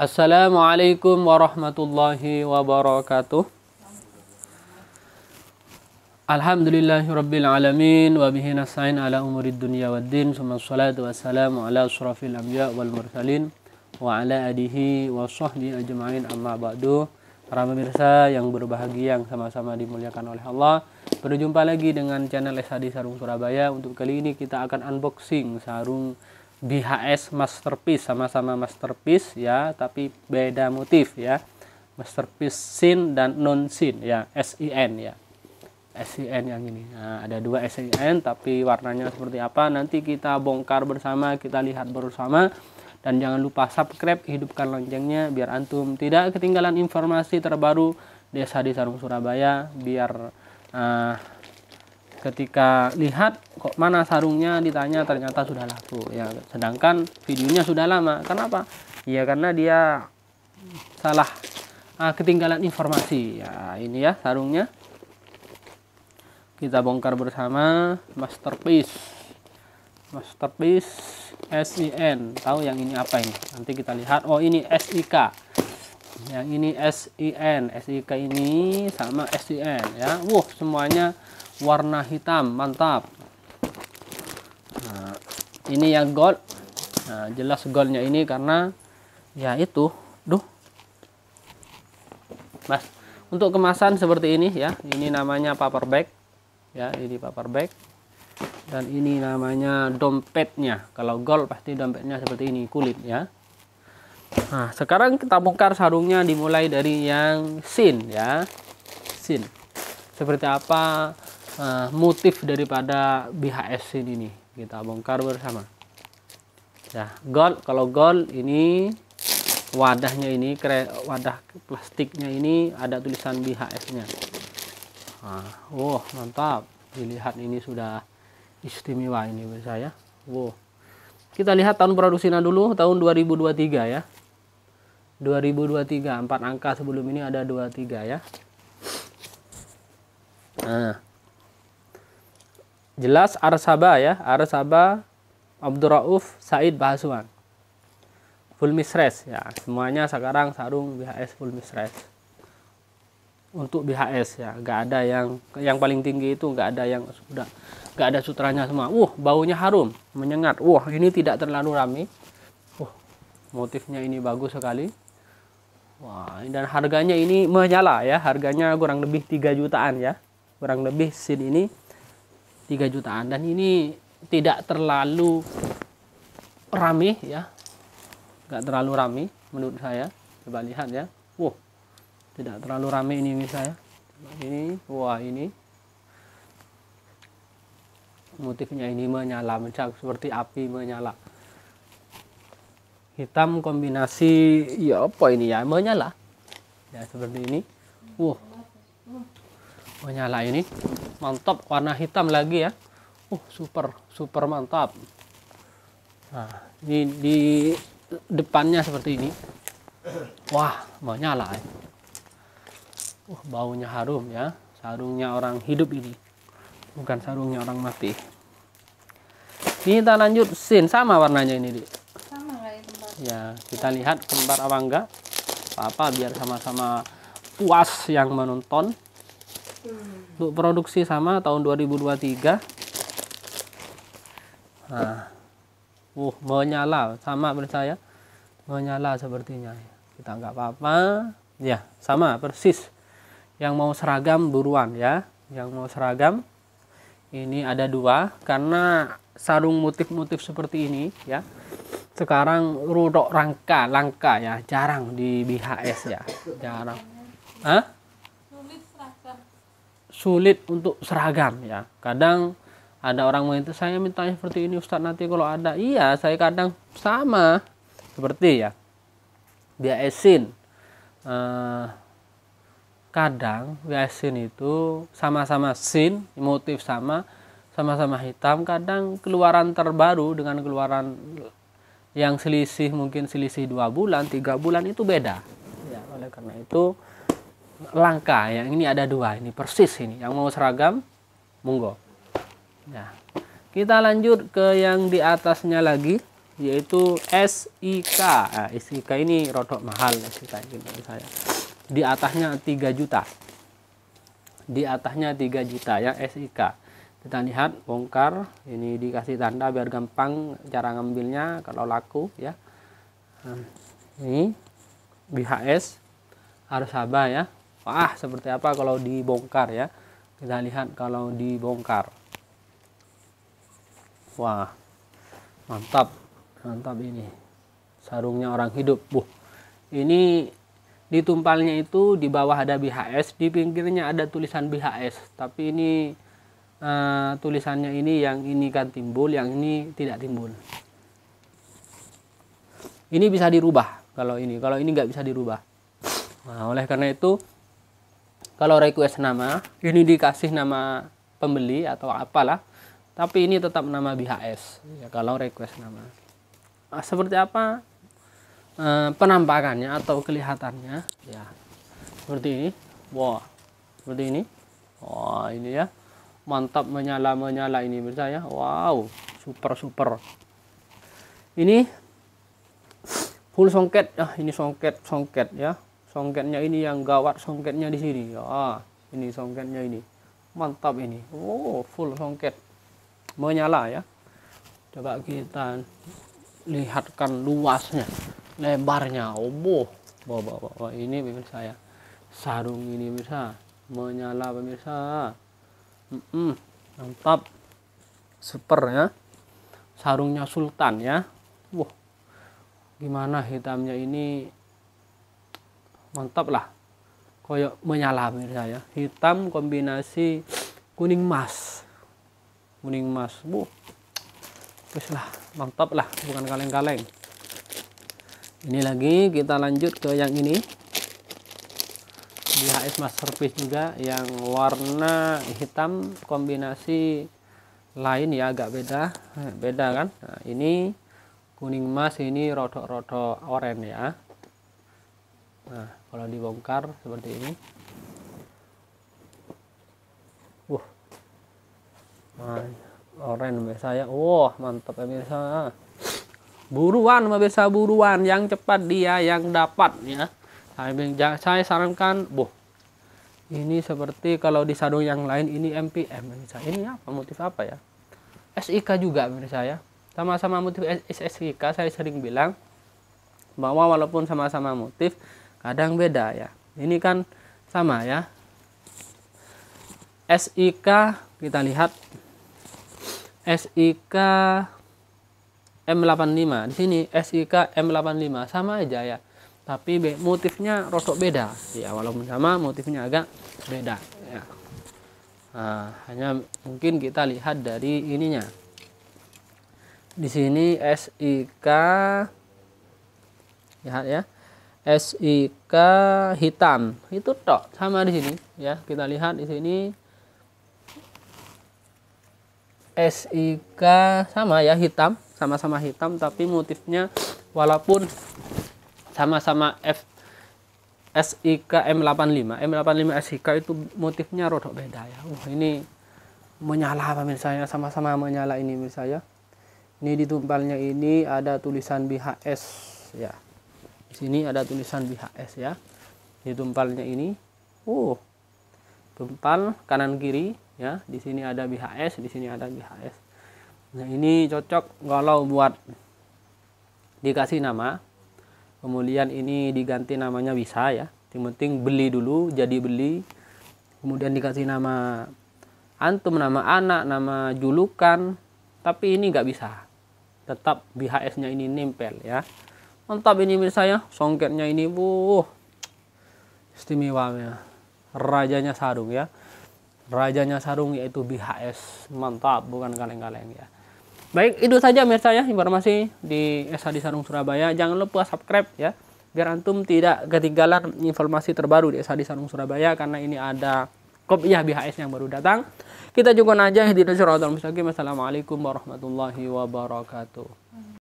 Assalamualaikum warahmatullahi wabarakatuh. Alhamdulillahirabbil alamin wa bihi nasta'in ala umurid dunya waddin. Summa shalatu wassalamu ala asyrafil anbiya wal mursalin wa ala alihi wa sahbihi ajmain amma ba'du. Para pemirsa yang berbahagia yang sama-sama dimuliakan oleh Allah. Berjumpa lagi dengan channel SHD Sarung Surabaya. Untuk kali ini kita akan unboxing sarung BHS masterpiece sama-sama masterpiece ya tapi beda motif ya masterpiece sin dan non sin ya SIN ya SIN yang ini nah, ada dua SIN tapi warnanya seperti apa nanti kita bongkar bersama kita lihat bersama dan jangan lupa subscribe hidupkan loncengnya biar antum tidak ketinggalan informasi terbaru desa di Sarung Surabaya biar uh, ketika lihat kok mana sarungnya ditanya ternyata sudah laku ya sedangkan videonya sudah lama kenapa ya karena dia salah ah, ketinggalan informasi ya ini ya sarungnya kita bongkar bersama masterpiece masterpiece SIN tahu yang ini apa ini nanti kita lihat oh ini SIK yang ini SIN SIK ini sama SIN ya wuh semuanya warna hitam mantap nah, ini yang gold nah, jelas goldnya ini karena ya itu duh mas untuk kemasan seperti ini ya ini namanya paper bag ya ini paper bag dan ini namanya dompetnya kalau gold pasti dompetnya seperti ini kulit ya Nah, sekarang kita bongkar sarungnya dimulai dari yang sin ya. Sin. Seperti apa uh, motif daripada BHS ini nih kita bongkar bersama ya nah, gold kalau gold ini wadahnya ini wadah plastiknya ini ada tulisan BHS nya nah, wow mantap dilihat ini sudah istimewa ini bagi saya wow kita lihat tahun produksinya dulu tahun 2023 ya 2023 empat angka sebelum ini ada 23 ya nah Jelas Arsaba ya, Arsaba Abdurrauf Said Bahasuan. Full Misres ya, semuanya sekarang sarung BHS Full Misres. Untuk BHS ya, nggak ada yang yang paling tinggi itu nggak ada yang sudah nggak ada sutranya semua. Uh, baunya harum, menyengat. Wah, uh, ini tidak terlalu rame. Uh, motifnya ini bagus sekali. Wah, dan harganya ini menyala ya. Harganya kurang lebih 3 jutaan ya. Kurang lebih sin ini 3 jutaan dan ini tidak terlalu rame ya nggak terlalu rame menurut saya coba lihat ya wow tidak terlalu rame ini misalnya ini wah ini motifnya ini menyala mencak seperti api menyala hitam kombinasi ya apa ini ya menyala ya seperti ini wow menyala ini mantap warna hitam lagi ya uh super super mantap nah ini di depannya seperti ini wah mau nyala ya. uh baunya harum ya sarungnya orang hidup ini bukan sarungnya orang mati ini kita lanjut sin sama warnanya ini di ya kita lihat kembar apa enggak apa, -apa biar sama-sama puas yang menonton untuk produksi sama tahun 2023 nah uh menyala sama percaya menyala sepertinya kita nggak apa-apa ya sama persis yang mau seragam buruan ya yang mau seragam ini ada dua karena sarung motif-motif seperti ini ya sekarang rudok rangka langka ya jarang di BHS ya jarang Hah? sulit untuk seragam ya kadang ada orang minta saya minta seperti ini Ustadz nanti kalau ada iya saya kadang sama seperti ya biasin eh, kadang dia esin itu sama-sama sin motif sama sama-sama hitam kadang keluaran terbaru dengan keluaran yang selisih mungkin selisih dua bulan tiga bulan itu beda ya oleh karena itu langka ya ini ada dua ini persis ini yang mau seragam monggo nah kita lanjut ke yang di atasnya lagi yaitu SIK nah, SIK ini rodok mahal SIK ini saya di atasnya 3 juta di atasnya 3 juta ya SIK kita lihat bongkar ini dikasih tanda biar gampang cara ngambilnya kalau laku ya nah, ini BHS harus sabar ya Wah, seperti apa kalau dibongkar ya? Kita lihat kalau dibongkar. Wah, mantap, mantap ini. Sarungnya orang hidup. Bu, ini ditumpalnya itu di bawah ada BHS, di pinggirnya ada tulisan BHS. Tapi ini uh, tulisannya ini yang ini kan timbul, yang ini tidak timbul. Ini bisa dirubah kalau ini, kalau ini nggak bisa dirubah. Nah, oleh karena itu kalau request nama ini dikasih nama pembeli atau apalah tapi ini tetap nama BHS ya kalau request nama nah, seperti apa e, penampakannya atau kelihatannya ya seperti ini wow seperti ini wah wow, ini ya mantap menyala menyala ini menurut wow super super ini full songket ah ini songket songket ya songketnya ini yang gawat songketnya di sini ah ini songketnya ini mantap ini oh full songket menyala ya coba kita lihatkan luasnya lebarnya Oh, oboh bawa bawa ini pemirsa ya sarung ini pemirsa menyala pemirsa mm -mm, mantap super ya sarungnya sultan ya wah gimana hitamnya ini mantap lah koyok menyala mirsa ya hitam kombinasi kuning emas kuning emas bu terus lah mantap lah bukan kaleng-kaleng ini lagi kita lanjut ke yang ini di HS Masterpiece juga yang warna hitam kombinasi lain ya agak beda eh, beda kan nah, ini kuning emas ini rodok-rodok oranye ya nah kalau dibongkar seperti ini wah oren biasa ya wah mantap ya biasa buruan biasa buruan yang cepat dia yang dapat ya saya, saya sarankan bu, ini seperti kalau di sadung yang lain ini MPM pemirsa. ini apa motif apa ya SIK juga pemirsa ya, sama-sama motif SIK saya sering bilang bahwa walaupun sama-sama motif kadang beda ya ini kan sama ya SIK kita lihat SIK M85 di sini SIK M85 sama aja ya tapi motifnya rosok beda ya walaupun sama motifnya agak beda ya. nah, hanya mungkin kita lihat dari ininya di sini SIK lihat ya SIK hitam itu tok sama di sini ya kita lihat di sini SIK sama ya hitam sama-sama hitam tapi motifnya walaupun sama-sama F SIK M85 M85 SIK itu motifnya rodok beda ya uh, ini menyala pemirsa misalnya sama-sama menyala ini misalnya ini di tumpalnya ini ada tulisan BHS ya sini ada tulisan BHS ya di tumpalnya ini uh tumpal kanan kiri ya di sini ada BHS di sini ada BHS nah ini cocok kalau buat dikasih nama kemudian ini diganti namanya bisa ya yang penting beli dulu jadi beli kemudian dikasih nama antum nama anak nama julukan tapi ini nggak bisa tetap BHS nya ini nempel ya mantap ini mirsa ya songketnya ini bu istimewa ya rajanya sarung ya rajanya sarung yaitu BHS mantap bukan kaleng-kaleng ya baik itu saja mirsa ya informasi di SHD Sarung Surabaya jangan lupa subscribe ya biar antum tidak ketinggalan informasi terbaru di SHD Sarung Surabaya karena ini ada kopiah BHS yang baru datang kita juga aja di Rasul Assalamualaikum warahmatullahi wabarakatuh